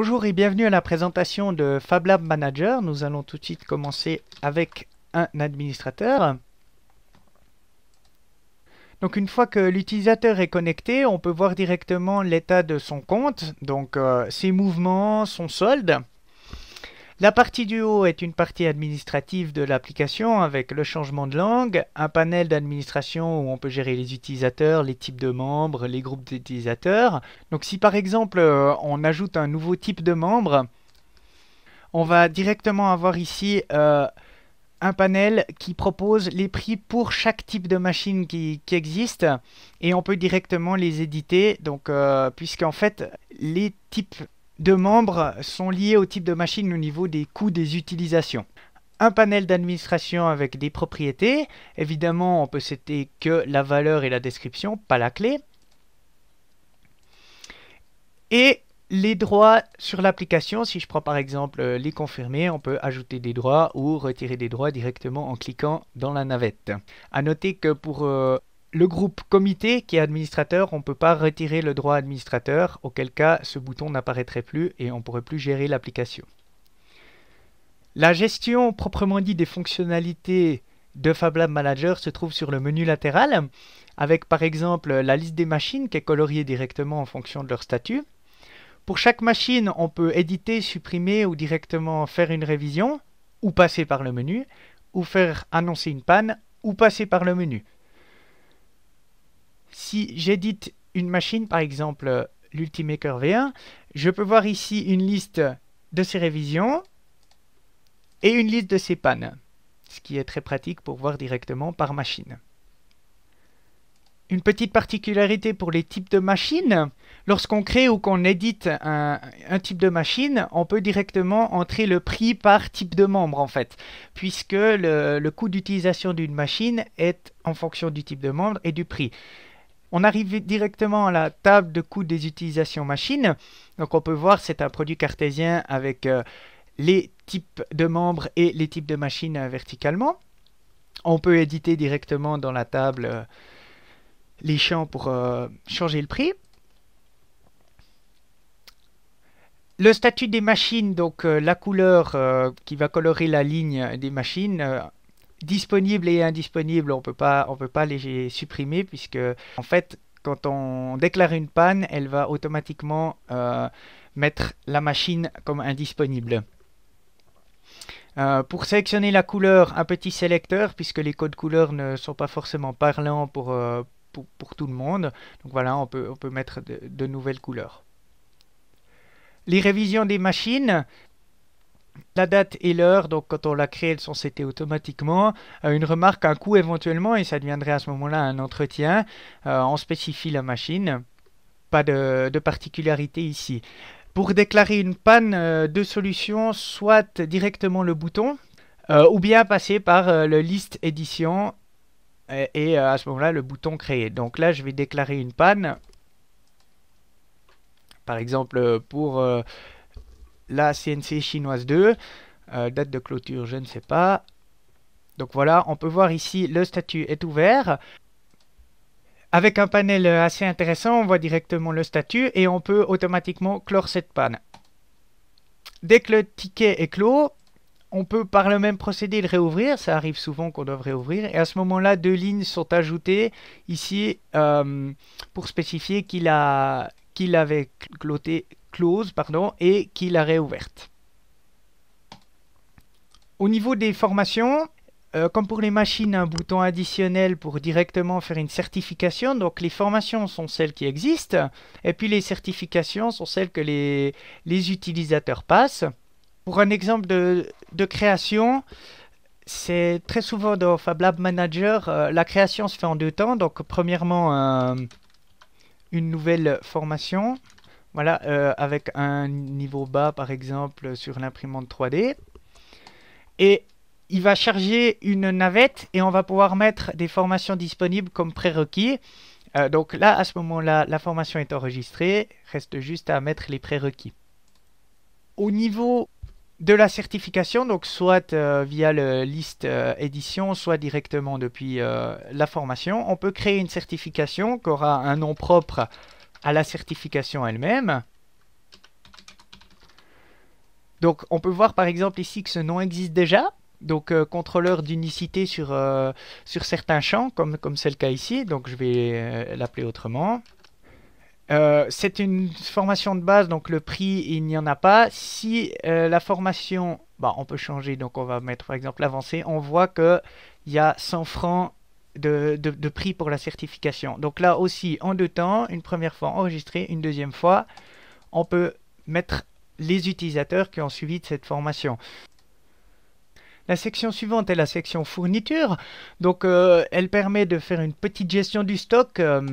Bonjour et bienvenue à la présentation de FabLab Manager. Nous allons tout de suite commencer avec un administrateur. Donc une fois que l'utilisateur est connecté, on peut voir directement l'état de son compte, donc euh, ses mouvements, son solde. La partie du haut est une partie administrative de l'application avec le changement de langue, un panel d'administration où on peut gérer les utilisateurs, les types de membres, les groupes d'utilisateurs. Donc si par exemple euh, on ajoute un nouveau type de membre, on va directement avoir ici euh, un panel qui propose les prix pour chaque type de machine qui, existe et on peut directement les éditer donc euh, puisqu'en fait les types deux membres sont liés au type de machine au niveau des coûts des utilisations. Un panel d'administration avec des propriétés. Évidemment, on peut citer que la valeur et la description, pas la clé. Et les droits sur l'application, si je prends par exemple les confirmer, on peut ajouter des droits ou retirer des droits directement en cliquant dans la navette. A noter que pour euh, le groupe comité qui est administrateur, on ne peut pas retirer le droit administrateur, auquel cas ce bouton n'apparaîtrait plus et on ne pourrait plus gérer l'application. La gestion proprement dit des fonctionnalités de FabLab Manager se trouve sur le menu latéral, avec par exemple la liste des machines qui est coloriée directement en fonction de leur statut. Pour chaque machine, on peut éditer, supprimer ou directement faire une révision, ou passer par le menu, ou faire annoncer une panne, ou passer par le menu si j'édite une machine, par exemple euh, l'Ultimaker V1, je peux voir ici une liste de ses révisions et une liste de ses pannes, ce qui est très pratique pour voir directement par machine. Une petite particularité pour les types de machines, lorsqu'on crée ou qu'on édite un, type de machine, on peut directement entrer le prix par type de membre en fait, puisque le coût d'utilisation d'une machine est en fonction du type de membre et du prix. On arrive directement à la table de coût des utilisations machines. Donc on peut voir c'est un produit cartésien avec euh, les types de membres et les types de machines euh, verticalement. On peut éditer directement dans la table euh, les champs pour changer le prix. Le statut des machines, donc la couleur qui va colorer la ligne des machines, Disponible et indisponible, on peut pas, on peut pas les supprimer puisque en fait, quand on déclare une panne, elle va automatiquement euh, mettre la machine comme indisponible. Euh, pour sélectionner la couleur, un petit sélecteur, puisque les codes couleurs ne sont pas forcément parlants pour, euh, pour, tout le monde. Donc voilà, on peut, on peut mettre de nouvelles couleurs. Les révisions des machines, la date et l'heure, donc quand on l'a créé, elles sont citées automatiquement. Euh, une remarque, un coût éventuellement, et ça deviendrait à ce moment-là un entretien. Euh, on spécifie la machine. Pas de, particularité ici. Pour déclarer une panne, euh, deux solutions, soit directement le bouton, ou bien passer par le liste édition et à ce moment-là le bouton créer. Donc là, je vais déclarer une panne. Par exemple, pour la CNC chinoise 2. Euh, date de clôture, je ne sais pas. Donc voilà, on peut voir ici, le statut est ouvert. Avec un panel assez intéressant, on voit directement le statut et on peut automatiquement clore cette panne. Dès que le ticket est clos, on peut par le même procédé le réouvrir, ça arrive souvent qu'on doive réouvrir, et à ce moment-là, deux lignes sont ajoutées ici euh, pour spécifier qu'il qu'il avait cloté, close pardon, et qui la réouverte. Au niveau des formations, euh, comme pour les machines, un bouton additionnel pour directement faire une certification. Donc les formations sont celles qui existent, et puis les certifications sont celles que les, les utilisateurs passent. Pour un exemple de, création, c'est très souvent dans Fab Lab Manager, euh, la création se fait en deux temps. Donc premièrement, une nouvelle formation. Voilà, euh, avec un niveau bas par exemple sur l'imprimante 3D. Et il va charger une navette et on va pouvoir mettre des formations disponibles comme prérequis. Euh, donc là, à ce moment-là, la formation est enregistrée. Reste juste à mettre les prérequis. Au niveau de la certification, donc soit euh, via le liste édition, soit directement depuis la formation, on peut créer une certification qui aura un nom propre à la certification elle-même. Donc on peut voir par exemple ici que ce nom existe déjà, donc euh, contrôleur d'unicité sur, euh, sur certains champs, comme c'est le cas ici, donc je vais euh, l'appeler autrement. c'est une formation de base, donc le prix, il n'y en a pas. Si la formation, bah, on peut changer, donc on va mettre par exemple l'avancée, on voit qu'il y a 100 francs de, prix pour la certification. Donc là aussi, en deux temps, une première fois enregistrée une deuxième fois, on peut mettre les utilisateurs qui ont suivi de cette formation. La section suivante est la section fourniture. Donc, euh, elle permet de faire une petite gestion du stock euh,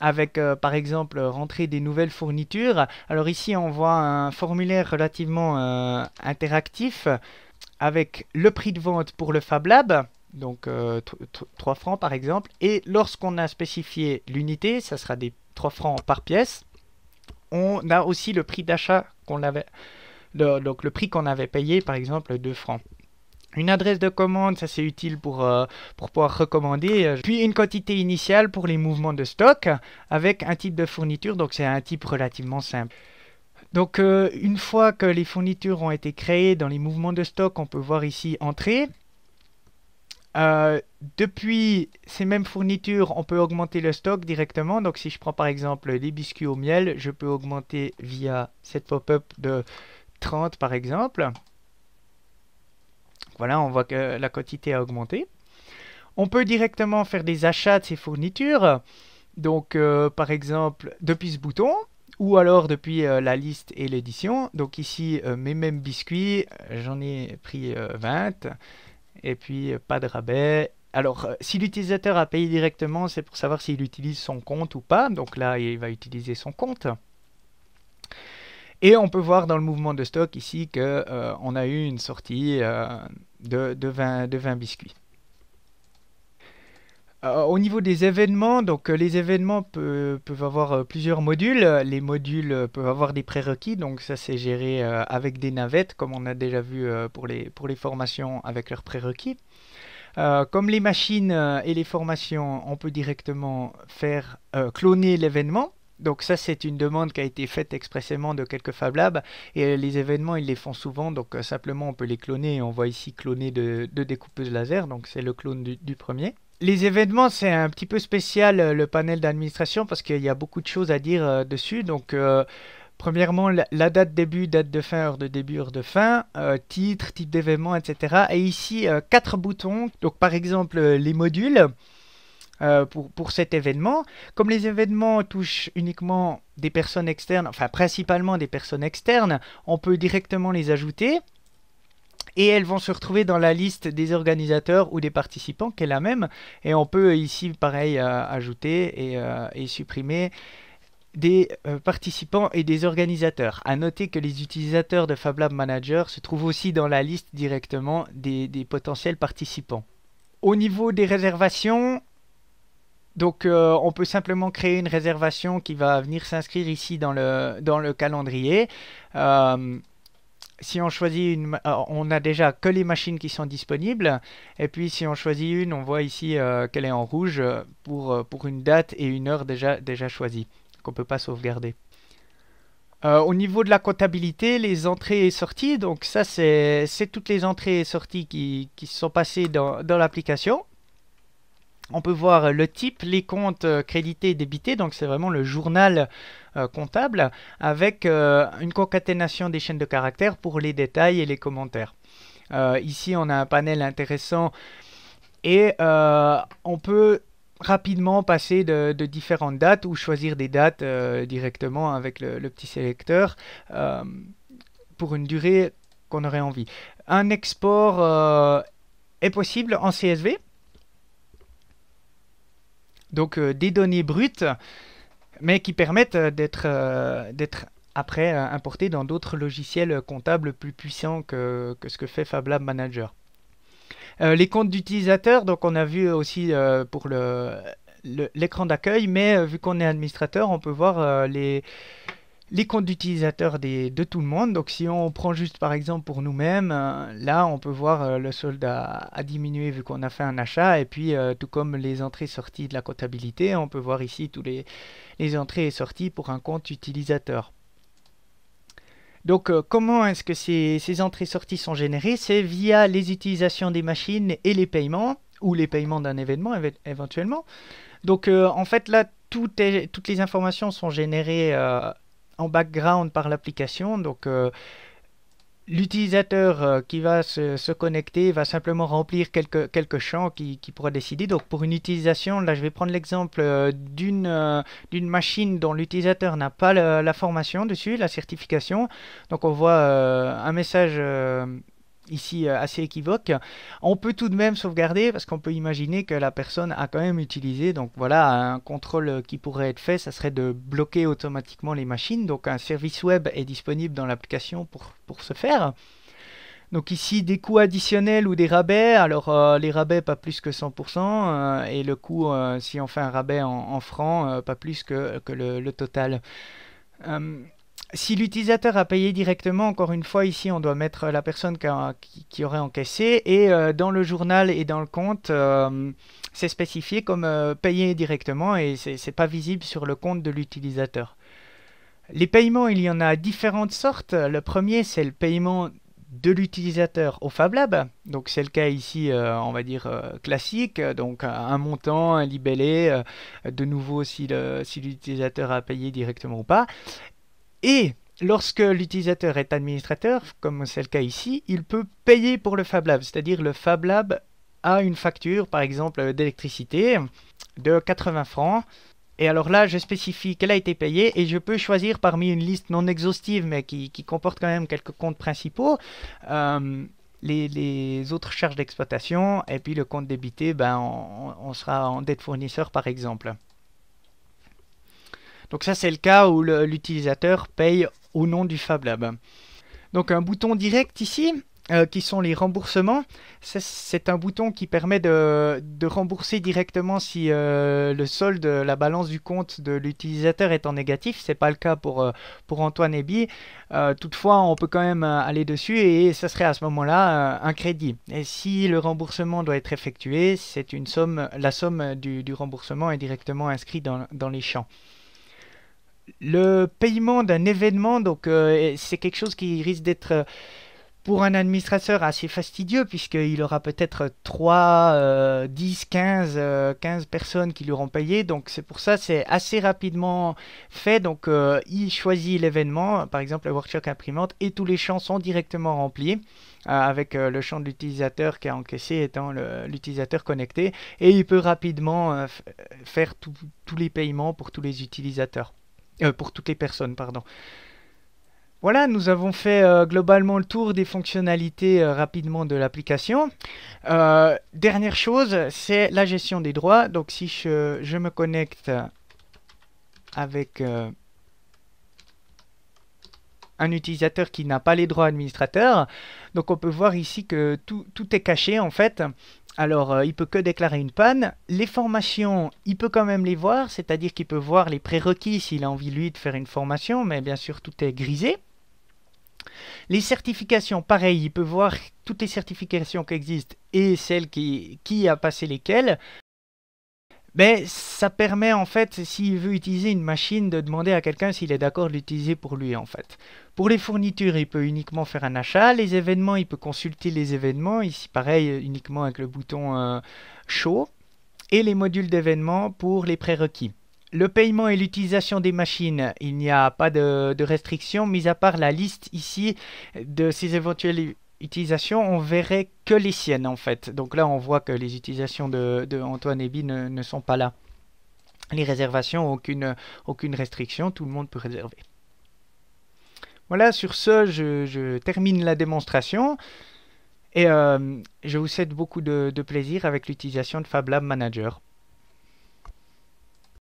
avec, euh, par exemple, rentrer des nouvelles fournitures. Alors ici, on voit un formulaire relativement interactif avec le prix de vente pour le Fab Lab donc 3 euh, francs par exemple. Et lorsqu'on a spécifié l'unité, ça sera des 3 francs par pièce. On a aussi le prix d'achat qu'on avait, donc le prix qu'on avait payé, par exemple 2 francs. Une adresse de commande, ça c'est utile euh, pour, pouvoir recommander. Puis une quantité initiale pour les mouvements de stock avec un type de fourniture, donc c'est un type relativement simple. Donc euh, une fois que les fournitures ont été créées dans les mouvements de stock, on peut voir ici entrée. Euh, depuis ces mêmes fournitures, on peut augmenter le stock directement. Donc si je prends par exemple des biscuits au miel, je peux augmenter via cette pop-up de 30 par exemple. Voilà, on voit que la quantité a augmenté. On peut directement faire des achats de ces fournitures. Donc euh, par exemple depuis ce bouton ou alors depuis euh, la liste et l'édition. Donc ici mes mêmes biscuits, j'en ai pris 20 et puis euh, pas de rabais. Alors, euh, si l'utilisateur a payé directement, c'est pour savoir s'il utilise son compte ou pas. Donc là, il va utiliser son compte. Et on peut voir dans le mouvement de stock ici qu'on euh, a eu une sortie de, de, de 20 biscuits. Euh, au niveau des événements, donc euh, les événements peuvent, avoir euh, plusieurs modules. Les modules peuvent avoir des prérequis, donc ça c'est géré avec des navettes, comme on a déjà vu pour, les, pour les formations avec leurs prérequis. comme les machines et les formations, on peut directement faire cloner l'événement. Donc ça, c'est une demande qui a été faite expressément de quelques Fab Labs. Et les événements, ils les font souvent. Donc simplement, on peut les cloner. On voit ici cloner de, découpeuses laser. Donc c'est le clone du premier. Les événements, c'est un petit peu spécial, euh, le panel d'administration, parce qu'il y a beaucoup de choses à dire euh, dessus. Donc, euh, premièrement, la, date début, date de fin, heure de début, heure de fin, titre, type d'événement, etc. Et ici, quatre boutons. Donc, par exemple, les modules. pour, cet événement. Comme les événements touchent uniquement des personnes externes, enfin principalement des personnes externes, on peut directement les ajouter et elles vont se retrouver dans la liste des organisateurs ou des participants qu'elle la même. Et on peut ici, pareil, euh, ajouter euh, et, supprimer des euh, participants et des organisateurs. A noter que les utilisateurs de FabLab Manager se trouvent aussi dans la liste directement des, potentiels participants. Au niveau des réservations, donc on peut simplement créer une réservation qui va venir s'inscrire ici dans le, dans le calendrier si on choisit une, euh, on a déjà que les machines qui sont disponibles. Et puis si on choisit une, on voit ici euh, qu'elle est en rouge euh, pour, pour une date et une heure déjà, déjà choisie, qu'on ne peut pas sauvegarder. au niveau de la comptabilité, les entrées et sorties, donc ça c'est toutes les entrées et sorties qui, sont passées dans, dans l'application. On peut voir le type, les comptes crédités et débités, donc c'est vraiment le journal euh, comptable avec euh, une concaténation des chaînes de caractères pour les détails et les commentaires. Euh, ici, on a un panel intéressant et on peut rapidement passer de, différentes dates ou choisir des dates directement avec le, petit sélecteur pour une durée qu'on aurait envie. Un export est possible en CSV, donc des données brutes mais qui permettent euh, d'être euh, d'être après euh, importés dans d'autres logiciels comptables plus puissants que, ce que fait FabLab Manager. les comptes d'utilisateurs, donc on a vu aussi pour l'écran le, d'accueil, mais vu qu'on est administrateur, on peut voir les, les comptes d'utilisateurs de tout le monde. Donc si on prend juste par exemple pour nous-mêmes, euh, là on peut voir euh, le solde a, diminué vu qu'on a fait un achat et puis euh, tout comme les entrées-sorties de la comptabilité, on peut voir ici tous les, entrées et sorties pour un compte utilisateur. Donc comment est-ce que ces, entrées-sorties sont générées C'est via les utilisations des machines et les paiements ou les paiements d'un événement éventuellement. Donc en fait là, toutes les informations sont générées en background par l'application. Donc euh, l'utilisateur euh, qui va se, connecter va simplement remplir quelques, quelques champs qui, pourra décider. Donc pour une utilisation, là je vais prendre l'exemple euh, d'une d'une machine dont l'utilisateur n'a pas la, formation dessus, la certification. Donc on voit un message ici euh, assez équivoque, on peut tout de même sauvegarder parce qu'on peut imaginer que la personne a quand même utilisé, donc voilà, un contrôle qui pourrait être fait, ça serait de bloquer automatiquement les machines, donc un service web est disponible dans l'application pour, pour ce faire. Donc ici des coûts additionnels ou des rabais, alors euh, les rabais pas plus que 100%, euh, et le coût si on fait un rabais en, francs, pas plus que, le, total. Hum, si l'utilisateur a payé directement, encore une fois, ici, on doit mettre la personne qui, aurait encaissé. Et euh, dans le journal et dans le compte, euh, c'est spécifié comme euh, payé directement et ce n'est pas visible sur le compte de l'utilisateur. Les paiements, il y en a différentes sortes. Le premier, c'est le paiement de l'utilisateur au Fab Lab. Donc c'est le cas ici, on va dire, classique. Donc un montant, un libellé, de nouveau si l'utilisateur a payé directement ou pas. Et lorsque l'utilisateur est administrateur, comme c'est le cas ici, il peut payer pour le Fab Lab, c'est-à-dire le Fab Lab a une facture, par exemple, d'électricité de 80 francs. Et alors là, je spécifie qu'elle a été payée et je peux choisir parmi une liste non exhaustive, mais qui, comporte quand même quelques comptes principaux, euh, les, autres charges d'exploitation et puis le compte débité, ben, on sera en dette fournisseur, par exemple. Donc ça c'est le cas où l'utilisateur paye au nom du Fab Lab. Donc un bouton direct ici, euh, qui sont les remboursements. C'est un bouton qui permet de, rembourser directement si euh, le solde, la balance du compte de l'utilisateur est en négatif. n'est pas le cas pour, euh, pour Antoine Ebi. toutefois, on peut quand même aller dessus et ça serait à ce moment-là un crédit. Et si le remboursement doit être effectué, la somme du, remboursement est directement inscrite dans les champs le paiement d'un événement, donc euh, c'est quelque chose qui risque d'être euh, pour un administrateur assez fastidieux, puisqu'il aura peut-être 3, 10, 15, 15 personnes qui lui auront payé. Donc c'est pour ça, c'est assez rapidement fait. Donc euh, il choisit l'événement, par exemple la workshop imprimante, et tous les champs sont directement remplis. avec le champ de l'utilisateur qui a encaissé étant l'utilisateur connecté et il peut rapidement faire tous les paiements pour tous les utilisateurs. Euh, pour toutes les personnes, pardon. Voilà, nous avons fait euh, globalement le tour des fonctionnalités euh, rapidement de l'application. dernière chose, c'est la gestion des droits. Donc si je, me connecte avec un utilisateur qui n'a pas les droits administrateurs. Donc on peut voir ici que tout est caché en fait. Alors, il euh, il peut que déclarer une panne. Les formations, il peut quand même les voir, c'est-à-dire qu'il peut voir les prérequis s'il a envie, lui, de faire une formation, mais bien sûr, tout est grisé. Les certifications, pareil, il peut voir toutes les certifications qui existent et celles qui, qui a passé lesquelles. Mais ben, ça permet en fait, s'il veut utiliser une machine, de demander à quelqu'un s'il est d'accord de l'utiliser pour lui en fait. Pour les fournitures, il peut uniquement faire un achat. Les événements, il peut consulter les événements. Ici, pareil, uniquement avec le bouton euh, Show. Et les modules d'événements pour les prérequis. Le paiement et l'utilisation des machines, il n'y a pas de, restriction, mis à part la liste ici de ces éventuels utilisation, on verrait que les siennes en fait. Donc là, on voit que les utilisations de, de Antoine Eby ne, ne, sont pas là. Les réservations, aucune, aucune restriction, tout le monde peut réserver. Voilà, sur ce, je, termine la démonstration. Et euh, je vous souhaite beaucoup de, de plaisir avec l'utilisation de Fab Lab Manager.